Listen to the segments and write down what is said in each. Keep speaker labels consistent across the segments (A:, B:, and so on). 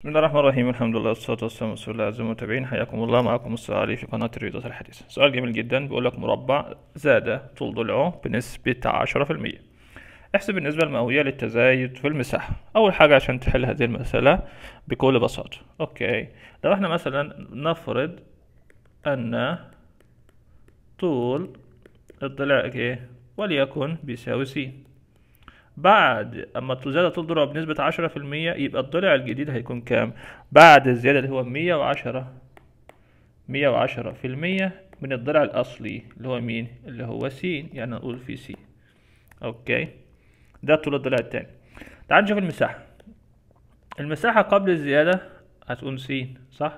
A: بسم الله الرحمن الرحيم الحمد لله والصلاة والسلام على رسول الله أعزائي المتابعين حياكم الله معكم علي في قناة الرياضات الحديثة سؤال جميل جدا بيقول لك مربع زاد طول ضلعه بنسبة 10% احسب النسبة المئوية للتزايد في المساحة أول حاجة عشان تحل هذه المسألة بكل بساطة أوكي لو احنا مثلا نفرض أن طول الضلع إيه وليكن بيساوي س بعد اما الزياده تضرب بنسبه عشرة في المية يبقى الضلع الجديد هيكون كام بعد الزياده اللي هو مية وعشرة مية وعشرة في المية من الضلع الاصلي اللي هو مين اللي هو س يعني نقول في س اوكي ده طول الضلع التاني تعال نشوف المساحه المساحه قبل الزياده هتكون س صح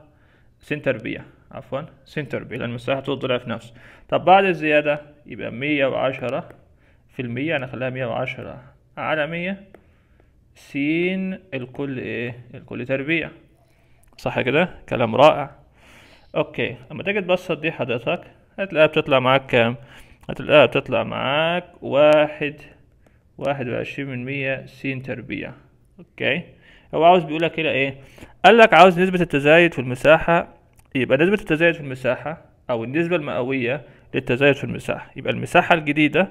A: س تربيع عفوا س تربيع لان المساحه طول الضلع في نفس طب بعد الزياده يبقى مية وعشرة في المية يعني خليها مية وعشرة على مية س الكل ايه الكل تربيع صح كده كلام رائع اوكي اما تيجي تبسط دي حضرتك هتلاقيها بتطلع معاك كام هتلاقيها بتطلع معاك واحد واحد وعشرين من مية س تربيع اوكي هو عاوز بيقولك كده ايه قالك عاوز نسبة التزايد في المساحة يبقى نسبة التزايد في المساحة او النسبة المئوية للتزايد في المساحة يبقى المساحة الجديدة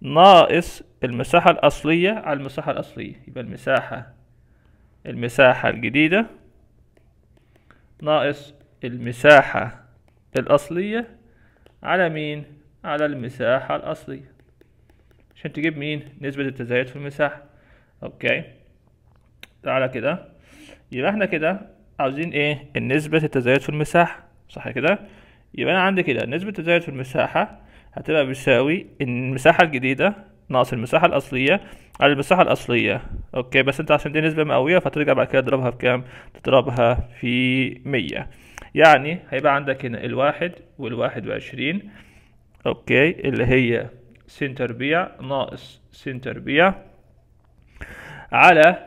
A: ناقص المساحة الأصلية على المساحة الأصلية يبقى المساحة المساحة الجديدة ناقص المساحة الأصلية على مين؟ على المساحة الأصلية عشان تجيب مين؟ نسبة التزايد في المساحة أوكي تعالى كده يبقى احنا كده عاوزين ايه؟ نسبة التزايد في المساحة صح كده؟ يبقى أنا عندي كده نسبة التزايد في المساحة هتبقى بتساوي المساحة الجديدة ناقص المساحة الأصلية على المساحة الأصلية أوكي بس أنت عشان دي نسبة مئوية فترجع بعد كده تضربها بكام؟ تضربها في مية يعني هيبقى عندك هنا الواحد والواحد وعشرين أوكي اللي هي سنتر تربيع ناقص سنتر تربيع على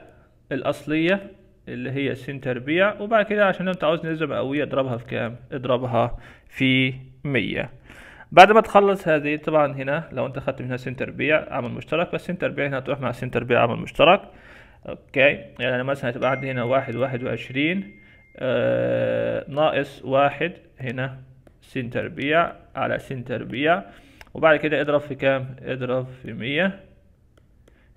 A: الأصلية اللي هي سنتر تربيع وبعد كده عشان أنت عاوز نسبة مئوية اضربها في كام؟ اضربها في مية بعد ما تخلص هذه طبعا هنا لو انت اخدت منها سنتر بيع عمل مشترك فالسنتر بيع هنا تروح مع سنتر بيع عمل مشترك اوكي يعني انا مثلا هتبقى عندي هنا واحد واحد وعشرين آه ناقص واحد هنا سنتر بيع على سنتر بيع وبعد كده اضرب في كام اضرب في مية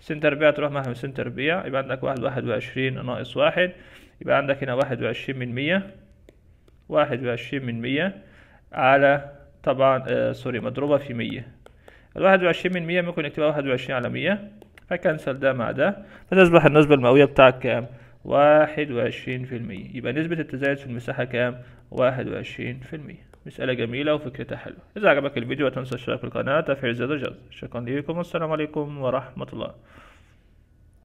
A: سنتر بيع تروح مع سنتر بيع يبقى عندك واحد واحد وعشرين ناقص واحد يبقى عندك هنا واحد وعشرين من مية واحد وعشرين من مية على طبعا آه سوري مضروبة في مية الواحد وعشرين من مية ممكن نكتبها واحد وعشرين على مية فكنسل ده مع ده فتصبح النسبة المئوية بتاعك كام؟ واحد وعشرين في المية يبقى نسبة التزايد في المساحة كام؟ واحد وعشرين في المية مسألة جميلة وفكرتها حلوة إذا عجبك الفيديو لا تنسى الاشتراك في القناة وتفعيل زر الجرس شكرا لكم والسلام عليكم ورحمة الله